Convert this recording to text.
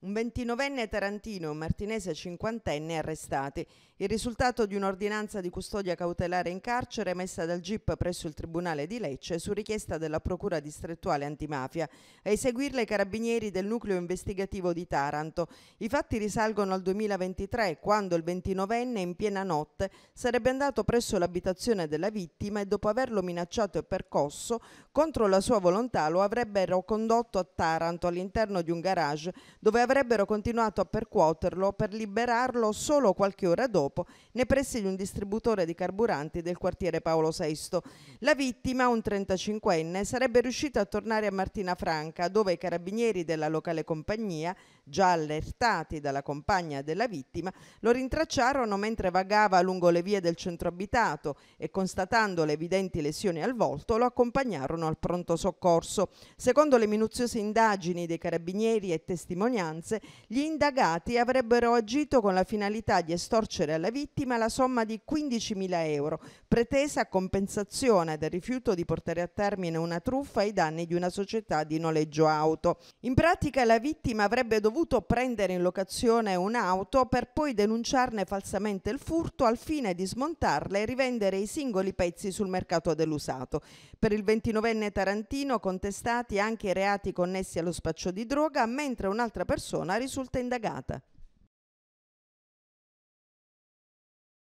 Un 29enne tarantino e un martinese cinquantenne arrestati. Il risultato di un'ordinanza di custodia cautelare in carcere emessa dal GIP presso il Tribunale di Lecce su richiesta della Procura distrettuale antimafia a eseguirla i carabinieri del nucleo investigativo di Taranto. I fatti risalgono al 2023, quando il 29enne in piena notte sarebbe andato presso l'abitazione della vittima e dopo averlo minacciato e percosso, contro la sua volontà lo avrebbero condotto a Taranto all'interno di un garage dove avrebbe avrebbero continuato a percuoterlo per liberarlo solo qualche ora dopo nei pressi di un distributore di carburanti del quartiere Paolo VI. La vittima, un 35enne, sarebbe riuscita a tornare a Martina Franca, dove i carabinieri della locale compagnia, già allertati dalla compagna della vittima, lo rintracciarono mentre vagava lungo le vie del centro abitato e constatando le evidenti lesioni al volto lo accompagnarono al pronto soccorso. Secondo le minuziose indagini dei carabinieri e testimonianze, circostanze, gli indagati avrebbero agito con la finalità di estorcere alla vittima la somma di 15.000 euro, pretesa a compensazione del rifiuto di portare a termine una truffa ai danni di una società di noleggio auto. In pratica la vittima avrebbe dovuto prendere in locazione un'auto per poi denunciarne falsamente il furto al fine di smontarla e rivendere i singoli pezzi sul mercato dell'usato. Per il 29enne tarantino contestati anche i reati connessi allo spaccio di droga, mentre un'altra persona persona risulta indagata.